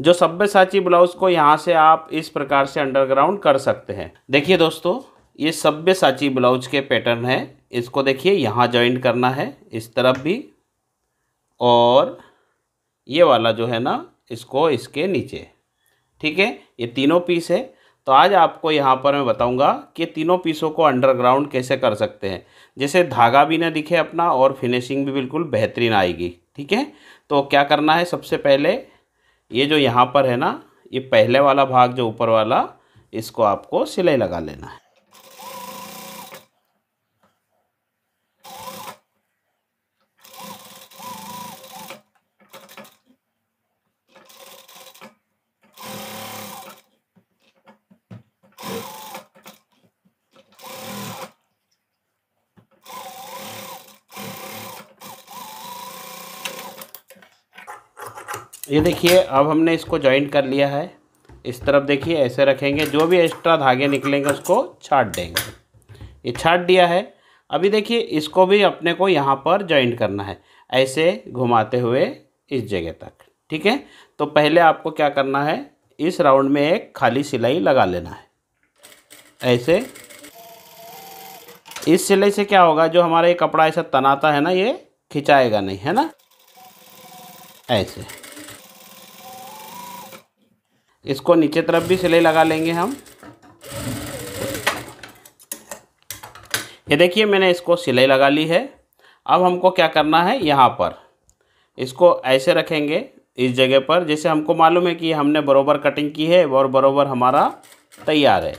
जो सभ्यसाची ब्लाउज़ को यहाँ से आप इस प्रकार से अंडरग्राउंड कर सकते हैं देखिए दोस्तों ये सभ्यसाची ब्लाउज के पैटर्न है इसको देखिए यहाँ जॉइंट करना है इस तरफ भी और ये वाला जो है ना इसको इसके नीचे ठीक है ये तीनों पीस है तो आज आपको यहाँ पर मैं बताऊँगा कि तीनों पीसों को अंडरग्राउंड कैसे कर सकते हैं जैसे धागा भी ना दिखे अपना और फिनिशिंग भी बिल्कुल बेहतरीन आएगी ठीक है तो क्या करना है सबसे पहले ये जो यहाँ पर है ना ये पहले वाला भाग जो ऊपर वाला इसको आपको सिलाई लगा लेना है ये देखिए अब हमने इसको जॉइंट कर लिया है इस तरफ देखिए ऐसे रखेंगे जो भी एक्स्ट्रा धागे निकलेंगे उसको छाट देंगे ये छाट दिया है अभी देखिए इसको भी अपने को यहाँ पर जॉइंट करना है ऐसे घुमाते हुए इस जगह तक ठीक है तो पहले आपको क्या करना है इस राउंड में एक खाली सिलाई लगा लेना है ऐसे इस सिलाई से क्या होगा जो हमारा ये कपड़ा ऐसा तनाता है ना ये खिंचाएगा नहीं है ना ऐसे इसको नीचे तरफ भी सिलाई लगा लेंगे हम ये देखिए मैंने इसको सिलाई लगा ली है अब हमको क्या करना है यहाँ पर इसको ऐसे रखेंगे इस जगह पर जैसे हमको मालूम है कि हमने बरोबर कटिंग की है और बरोबर हमारा तैयार है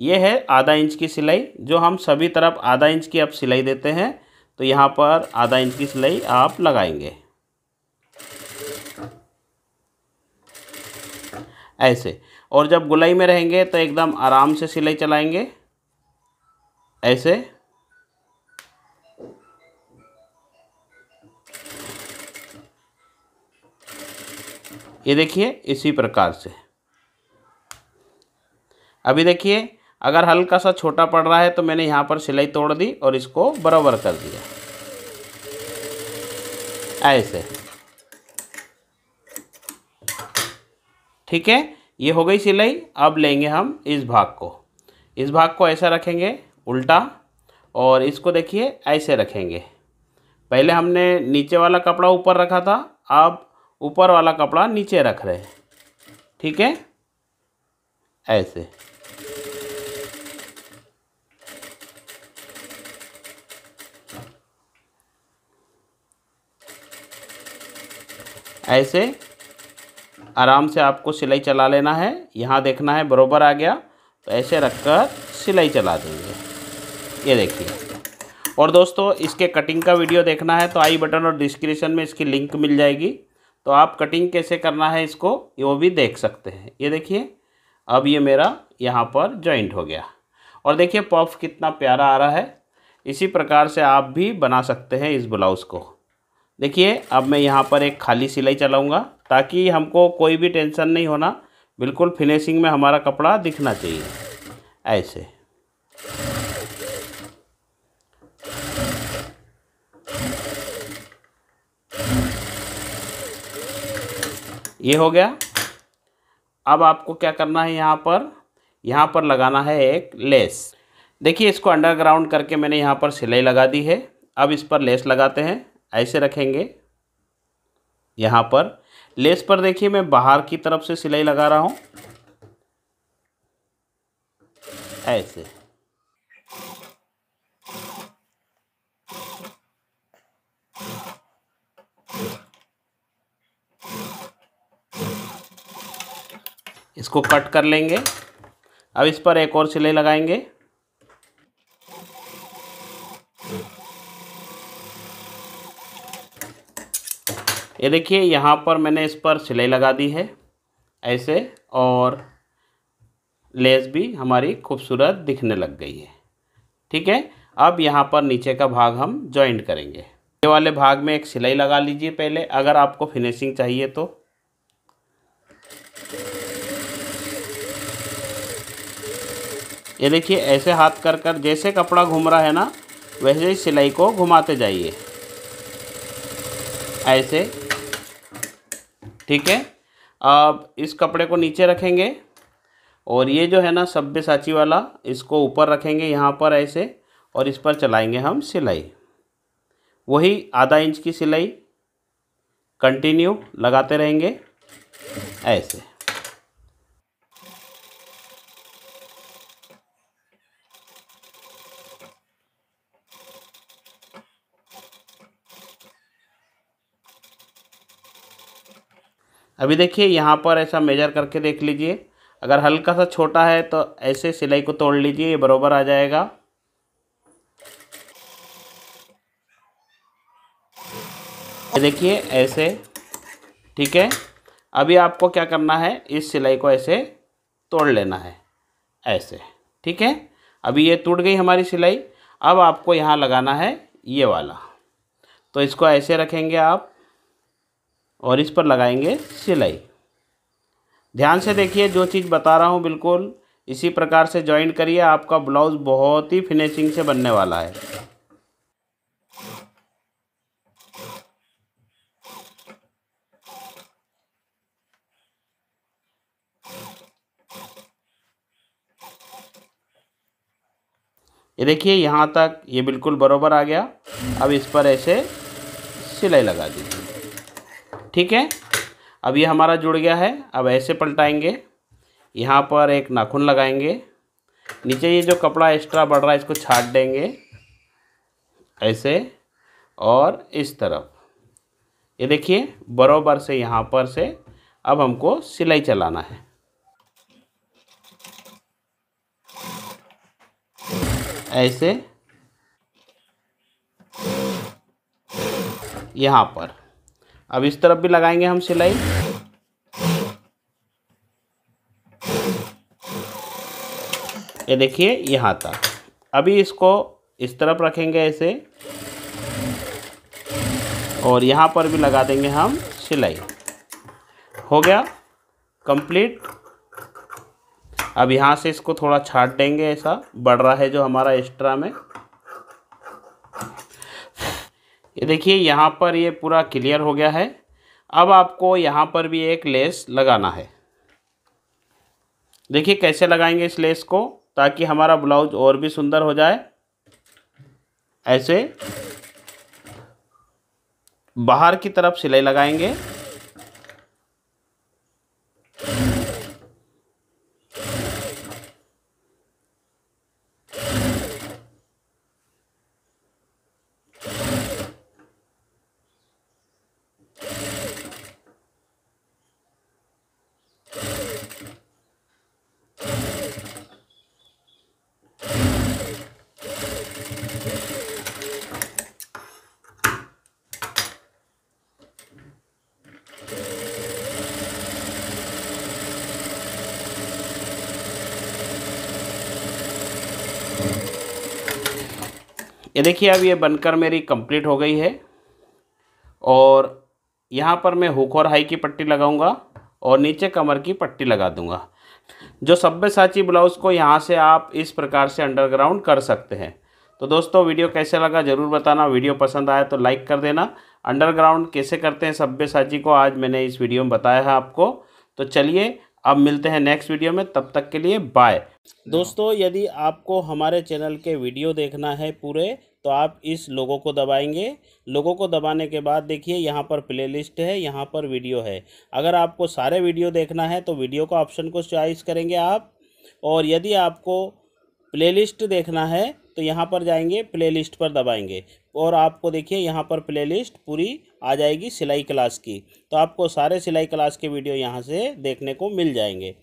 ये है आधा इंच की सिलाई जो हम सभी तरफ आधा इंच की अब सिलाई देते हैं तो यहाँ पर आधा इंच की सिलाई आप लगाएंगे ऐसे और जब गुलाई में रहेंगे तो एकदम आराम से सिलाई चलाएंगे ऐसे ये देखिए इसी प्रकार से अभी देखिए अगर हल्का सा छोटा पड़ रहा है तो मैंने यहाँ पर सिलाई तोड़ दी और इसको बराबर कर दिया ऐसे ठीक है ये हो गई सिलाई अब लेंगे हम इस भाग को इस भाग को ऐसा रखेंगे उल्टा और इसको देखिए ऐसे रखेंगे पहले हमने नीचे वाला कपड़ा ऊपर रखा था अब ऊपर वाला कपड़ा नीचे रख रहे हैं ठीक है ऐसे ऐसे आराम से आपको सिलाई चला लेना है यहाँ देखना है बरोबर आ गया तो ऐसे रखकर सिलाई चला देंगे ये देखिए और दोस्तों इसके कटिंग का वीडियो देखना है तो आई बटन और डिस्क्रिप्शन में इसकी लिंक मिल जाएगी तो आप कटिंग कैसे करना है इसको वो भी देख सकते हैं ये देखिए अब ये मेरा यहाँ पर जॉइंट हो गया और देखिए पफ कितना प्यारा आ रहा है इसी प्रकार से आप भी बना सकते हैं इस ब्लाउज़ को देखिए अब मैं यहाँ पर एक खाली सिलाई चलाऊँगा ताकि हमको कोई भी टेंशन नहीं होना बिल्कुल फिनिशिंग में हमारा कपड़ा दिखना चाहिए ऐसे ये हो गया अब आपको क्या करना है यहाँ पर यहाँ पर लगाना है एक लेस देखिए इसको अंडरग्राउंड करके मैंने यहाँ पर सिलाई लगा दी है अब इस पर लेस लगाते हैं ऐसे रखेंगे यहाँ पर लेस पर देखिए मैं बाहर की तरफ से सिलाई लगा रहा हूँ ऐसे इसको कट कर लेंगे अब इस पर एक और सिलाई लगाएंगे ये देखिए यहाँ पर मैंने इस पर सिलाई लगा दी है ऐसे और लेस भी हमारी खूबसूरत दिखने लग गई है ठीक है अब यहाँ पर नीचे का भाग हम जॉइंट करेंगे ये वाले भाग में एक सिलाई लगा लीजिए पहले अगर आपको फिनिशिंग चाहिए तो ये देखिए ऐसे हाथ कर कर जैसे कपड़ा घूम रहा है ना वैसे ही सिलाई को घुमाते जाइए ऐसे ठीक है अब इस कपड़े को नीचे रखेंगे और ये जो है ना सभ्य साची वाला इसको ऊपर रखेंगे यहाँ पर ऐसे और इस पर चलाएंगे हम सिलाई वही आधा इंच की सिलाई कंटिन्यू लगाते रहेंगे ऐसे अभी देखिए यहाँ पर ऐसा मेजर करके देख लीजिए अगर हल्का सा छोटा है तो ऐसे सिलाई को तोड़ लीजिए ये बराबर आ जाएगा देखिए ऐसे ठीक है अभी आपको क्या करना है इस सिलाई को ऐसे तोड़ लेना है ऐसे ठीक है अभी ये टूट गई हमारी सिलाई अब आपको यहाँ लगाना है ये वाला तो इसको ऐसे रखेंगे आप और इस पर लगाएंगे सिलाई ध्यान से देखिए जो चीज़ बता रहा हूँ बिल्कुल इसी प्रकार से ज्वाइन करिए आपका ब्लाउज़ बहुत ही फिनिशिंग से बनने वाला है ये देखिए यहाँ तक ये बिल्कुल बराबर आ गया अब इस पर ऐसे सिलाई लगा दीजिए ठीक है अब ये हमारा जुड़ गया है अब ऐसे पलटाएंगे यहाँ पर एक नाखून लगाएंगे नीचे ये जो कपड़ा एक्स्ट्रा बढ़ रहा है इसको छाट देंगे ऐसे और इस तरफ ये देखिए बराबर से यहाँ पर से अब हमको सिलाई चलाना है ऐसे यहाँ पर अब इस तरफ भी लगाएंगे हम सिलाई ये देखिए यहाँ तक अभी इसको इस तरफ रखेंगे ऐसे और यहाँ पर भी लगा देंगे हम सिलाई हो गया कंप्लीट अब यहाँ से इसको थोड़ा छाट देंगे ऐसा बढ़ रहा है जो हमारा एक्स्ट्रा में ये देखिए यहाँ पर ये पूरा क्लियर हो गया है अब आपको यहाँ पर भी एक लेस लगाना है देखिए कैसे लगाएंगे इस लेस को ताकि हमारा ब्लाउज और भी सुंदर हो जाए ऐसे बाहर की तरफ सिलाई लगाएंगे ये देखिए अब ये बनकर मेरी कंप्लीट हो गई है और यहाँ पर मैं हुक और हाई की पट्टी लगाऊंगा और नीचे कमर की पट्टी लगा दूंगा जो सभ्य साची ब्लाउज़ को यहाँ से आप इस प्रकार से अंडरग्राउंड कर सकते हैं तो दोस्तों वीडियो कैसे लगा ज़रूर बताना वीडियो पसंद आया तो लाइक कर देना अंडरग्राउंड कैसे करते हैं सभ्य साची को आज मैंने इस वीडियो में बताया है आपको तो चलिए अब मिलते हैं नेक्स्ट वीडियो में तब तक के लिए बाय दोस्तों यदि आपको हमारे चैनल के वीडियो देखना है पूरे तो आप इस लोगों को दबाएंगे लोगों को दबाने के बाद देखिए यहाँ पर प्लेलिस्ट है यहाँ पर वीडियो है अगर आपको सारे वीडियो देखना है तो वीडियो का ऑप्शन को चॉइस करेंगे आप और यदि आपको प्लेलिस्ट देखना है तो यहाँ पर जाएंगे प्लेलिस्ट पर दबाएंगे और आपको देखिए यहाँ पर प्लेलिस्ट पूरी आ जाएगी सिलाई क्लास की तो आपको सारे सिलाई क्लास के वीडियो यहाँ से देखने को मिल जाएंगे